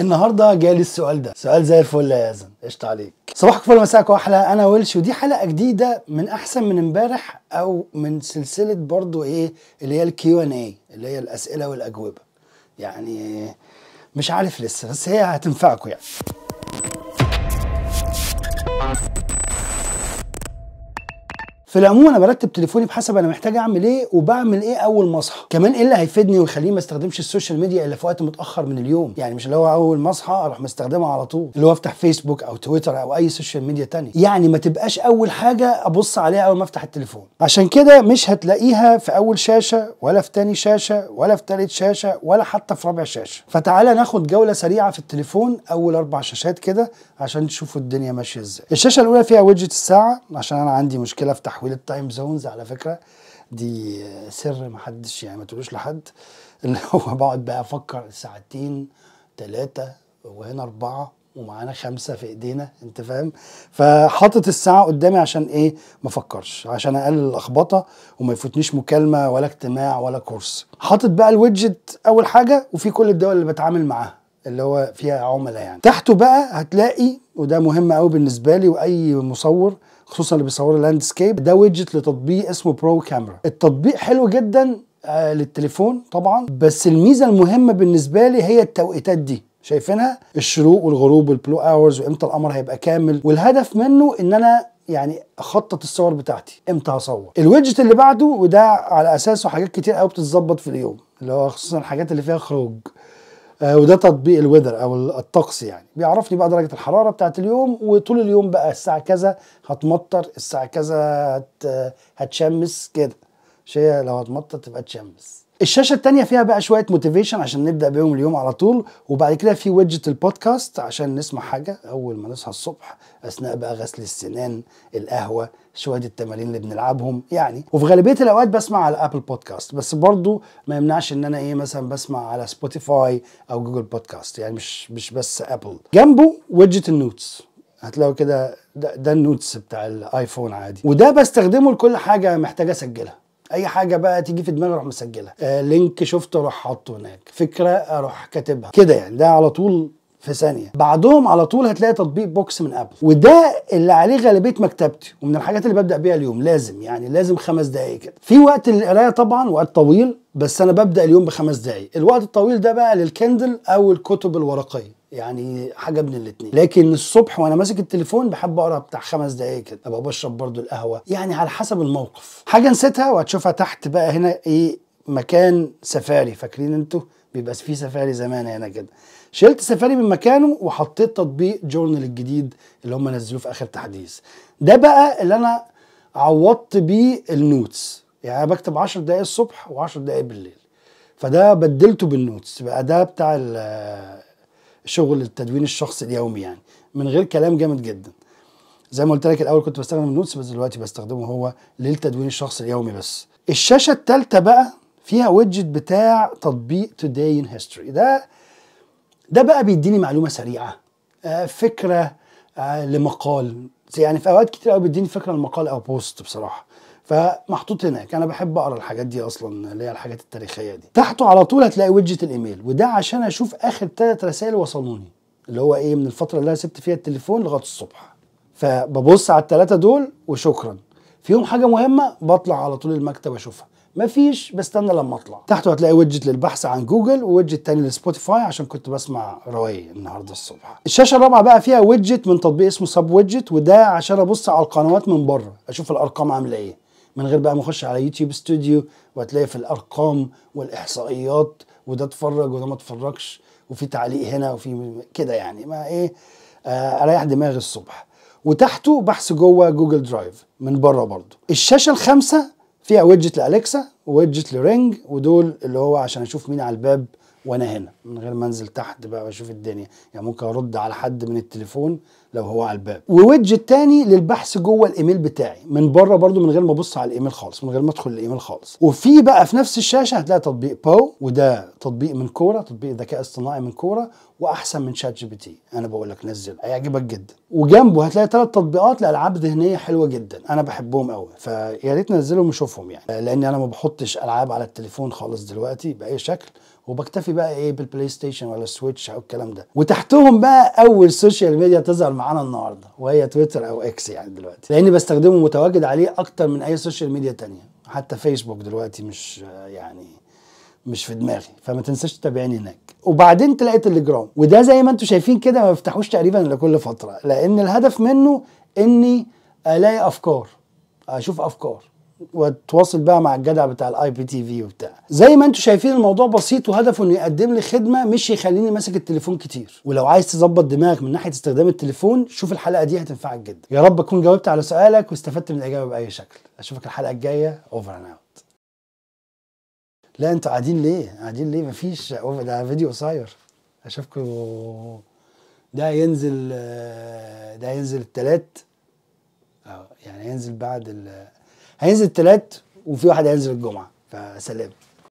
النهارده جالي السؤال ده سؤال زي الفل يا يزن قشطة عليك صباحك فل مساءك واحلى انا ويلش ودي حلقه جديده من احسن من امبارح او من سلسله برضو ايه اللي هي الكيو ان اي اللي هي الاسئله والاجوبه يعني مش عارف لسه بس هي هتنفعكم يعني في العموم انا برتب تليفوني بحسب انا محتاج اعمل ايه وبعمل ايه اول ما اصحى كمان ايه اللي هيفيدني ويخليني ما استخدمش السوشيال ميديا الا في وقت متاخر من اليوم يعني مش اللي هو اول ما اصحى اروح مستخدمها على طول اللي هو افتح فيسبوك او تويتر او اي سوشيال ميديا تانية يعني ما تبقاش اول حاجه ابص عليها اول ما افتح التليفون عشان كده مش هتلاقيها في اول شاشه ولا في تاني شاشه ولا في تالت شاشه ولا حتى في رابع شاشه فتعالى ناخد جوله سريعه في التليفون اول اربع شاشات كده عشان تشوفوا الدنيا ماشيه ازاي الشاشه الاولى فيها ويدجت الساعه عشان انا عندي مشكله افتح تحويل التايم زونز على فكره دي سر ما حدش يعني ما تقولوش لحد ان هو بقعد بقى افكر ساعتين ثلاثه وهنا اربعه ومعانا خمسه في ايدينا انت فاهم فحاطط الساعه قدامي عشان ايه ما افكرش عشان اقلل اللخبطه وما يفوتنيش مكالمه ولا اجتماع ولا كورس حاطط بقى الويدجت اول حاجه وفي كل الدول اللي بتعامل معاها اللي هو فيها عملاء يعني تحته بقى هتلاقي وده مهم قوي بالنسبه لي واي مصور خصوصا اللي بيصور لاندسكيب ده ويدجت لتطبيق اسمه برو كاميرا التطبيق حلو جدا آه، للتليفون طبعا بس الميزه المهمه بالنسبه لي هي التوقيتات دي شايفينها الشروق والغروب والبلو اورز وامتى القمر هيبقى كامل والهدف منه ان انا يعني اخطط الصور بتاعتي امتى هصور الويدجت اللي بعده وده على اساسه حاجات كتير قوي بتتظبط في اليوم اللي هو خصوصا الحاجات اللي فيها خروج آه، وده تطبيق الويذر او الطقس يعني بيعرفني بقى درجه الحراره بتاعت اليوم وطول اليوم بقى الساعه كذا هتمطر الساعه كذا هتشمس كده شيء لو هتمطر تبقى تشمس الشاشه الثانيه فيها بقى شويه موتيفيشن عشان نبدا بيهم اليوم على طول وبعد كده في ويدجت البودكاست عشان نسمع حاجه اول ما نصحى الصبح اثناء بقى غسل السنان القهوه شويه التمارين اللي بنلعبهم يعني وفي غالبيه الاوقات بسمع على ابل بودكاست بس برضو ما يمنعش ان انا ايه مثلا بسمع على سبوتيفاي او جوجل بودكاست يعني مش مش بس ابل جنبه ويدجت النوتس هتلاقوا كده ده, ده النوتس بتاع الايفون عادي وده بستخدمه لكل حاجه محتاجه اسجلها اي حاجه بقى تيجي في دماغي اروح مسجلها آه لينك شفته اروح حاطه هناك فكره اروح كاتبها كده يعني ده على طول في ثانيه بعدهم على طول هتلاقي تطبيق بوكس من ابل وده اللي عليه غالبيه مكتبتي ومن الحاجات اللي ببدا بيها اليوم لازم يعني لازم خمس دقائق كده في وقت للقرايه طبعا وقت طويل بس انا ببدا اليوم بخمس دقائق الوقت الطويل ده بقى للكندل او الكتب الورقيه يعني حاجه من الاثنين لكن الصبح وانا ماسك التليفون بحب اقرا بتاع خمس دقائق كده ابقى بشرب برضو القهوه يعني على حسب الموقف حاجه نسيتها وهتشوفها تحت بقى هنا ايه مكان سفاري فاكرين انتوا بيبقى فيه سفاري زمان هنا كده شلت سفاري من مكانه وحطيت تطبيق جورنال الجديد اللي هم نزلوه في اخر تحديث ده بقى اللي انا عوضت بيه النوتس يعني انا بكتب 10 دقائق الصبح و10 دقائق بالليل فده بدلته بالنوتس بقى ده بتاع شغل التدوين الشخصي اليومي يعني من غير كلام جامد جدا زي ما قلت لك الاول كنت بستخدم النوتس بس دلوقتي بستخدمه هو للتدوين الشخصي اليومي بس الشاشه الثالثه بقى فيها ويدجت بتاع تطبيق توداي ان هيستوري ده ده بقى بيديني معلومه سريعه آه، فكره آه، لمقال يعني في اوقات كتير قوي بيديني فكره لمقال او بوست بصراحه فمحطوط هناك انا بحب اقرا الحاجات دي اصلا اللي هي الحاجات التاريخيه دي تحته على طول هتلاقي ويدجت الايميل وده عشان اشوف اخر ثلاث رسائل وصلوني اللي هو ايه من الفتره اللي انا سبت فيها التليفون لغايه الصبح فببص على الثلاثه دول وشكرا فيهم حاجه مهمه بطلع على طول المكتب اشوفها مفيش بستنى لما اطلع تحته هتلاقي ويدجت للبحث عن جوجل وويدجت تاني لسبوتيفاي عشان كنت بسمع روايه النهارده الصبح الشاشه الرابعه بقى فيها ويدجت من تطبيق اسمه سب ويدجت وده عشان ابص على القنوات من بره اشوف الارقام عامله ايه من غير بقى ما اخش على يوتيوب ستوديو وهتلاقي في الارقام والاحصائيات وده اتفرج وده ما اتفرجش وفي تعليق هنا وفي كده يعني ما ايه آه اريح دماغي الصبح وتحته بحث جوه جوجل درايف من بره برضه الشاشه الخامسه فيها ويدجت لالكسا ويدجت لرينج ودول اللي هو عشان اشوف مين على الباب وانا هنا من غير ما انزل تحت بقى واشوف الدنيا يعني ممكن ارد على حد من التليفون لو هو على الباب ووجه تاني للبحث جوه الايميل بتاعي من بره برده من غير ما ابص على الايميل خالص من غير ما ادخل الايميل خالص وفي بقى في نفس الشاشه هتلاقي تطبيق باو وده تطبيق من كوره تطبيق ذكاء اصطناعي من كوره واحسن من شات جي بي تي انا بقول لك نزل هيعجبك جدا وجنبه هتلاقي ثلاث تطبيقات لالعاب ذهنيه حلوه جدا انا بحبهم قوي فيا ريت نزلهم وشوفهم يعني لان انا ما بحطش العاب على التليفون خالص دلوقتي باي شكل وبكتفي بقى ايه بالبلاي ستيشن ولا السويتش او الكلام ده وتحتهم بقى اول سوشيال ميديا تظهر معانا النهارده وهي تويتر او اكس يعني دلوقتي لاني بستخدمه متواجد عليه اكتر من اي سوشيال ميديا تانية حتى فيسبوك دلوقتي مش يعني مش في دماغي فما تنساش تتابعني هناك وبعدين تلاقيت الجرام وده زي ما انتم شايفين كده ما بفتحوش تقريبا الا كل فتره لان الهدف منه اني الاقي افكار اشوف افكار وتواصل بقى مع الجدع بتاع الاي بي تي في وبتاع زي ما انتم شايفين الموضوع بسيط وهدفه انه يقدم لي خدمه مش يخليني ماسك التليفون كتير ولو عايز تظبط دماغك من ناحيه استخدام التليفون شوف الحلقه دي هتنفعك جدا يا رب اكون جاوبت على سؤالك واستفدت من الاجابه باي شكل اشوفك الحلقه الجايه اوفر اند اوت لا انتوا قاعدين ليه قاعدين ليه مفيش ده فيديو قصير اشوفكم ده ينزل آه، ده ينزل التلات يعني ينزل بعد ال هينزل الثلاث وفي واحد هينزل الجمعه فسلام